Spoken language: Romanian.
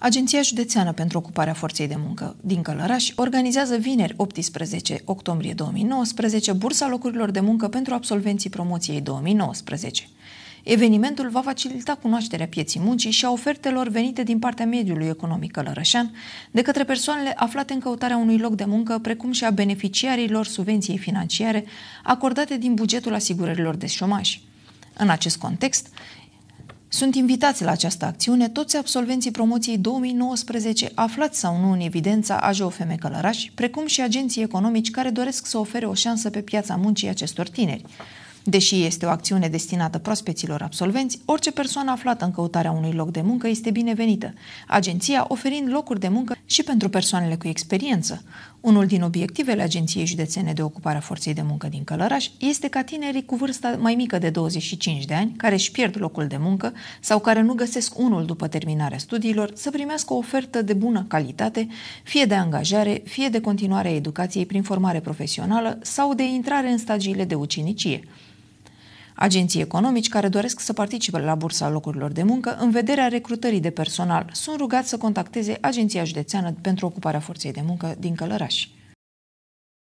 Agenția Județeană pentru Ocuparea Forței de Muncă din Călăraș organizează vineri 18 octombrie 2019 Bursa Locurilor de Muncă pentru absolvenții promoției 2019. Evenimentul va facilita cunoașterea pieții muncii și a ofertelor venite din partea mediului economic călărășan de către persoanele aflate în căutarea unui loc de muncă, precum și a beneficiarilor subvenției financiare acordate din bugetul asigurărilor de șomaj. În acest context, sunt invitați la această acțiune toți absolvenții promoției 2019 aflați sau nu în evidența AJOFM Călăraș, precum și agenții economici care doresc să ofere o șansă pe piața muncii acestor tineri. Deși este o acțiune destinată prospeților absolvenți, orice persoană aflată în căutarea unui loc de muncă este binevenită, agenția oferind locuri de muncă și pentru persoanele cu experiență. Unul din obiectivele Agenției Județene de Ocupare a Forței de Muncă din Călăraș este ca tinerii cu vârsta mai mică de 25 de ani, care își pierd locul de muncă sau care nu găsesc unul după terminarea studiilor, să primească o ofertă de bună calitate, fie de angajare, fie de continuare a educației prin formare profesională sau de intrare în stagiile de ucenicie. Agenții economici care doresc să participe la bursa locurilor de muncă în vederea recrutării de personal sunt rugați să contacteze Agenția Județeană pentru Ocuparea Forței de Muncă din Călărași.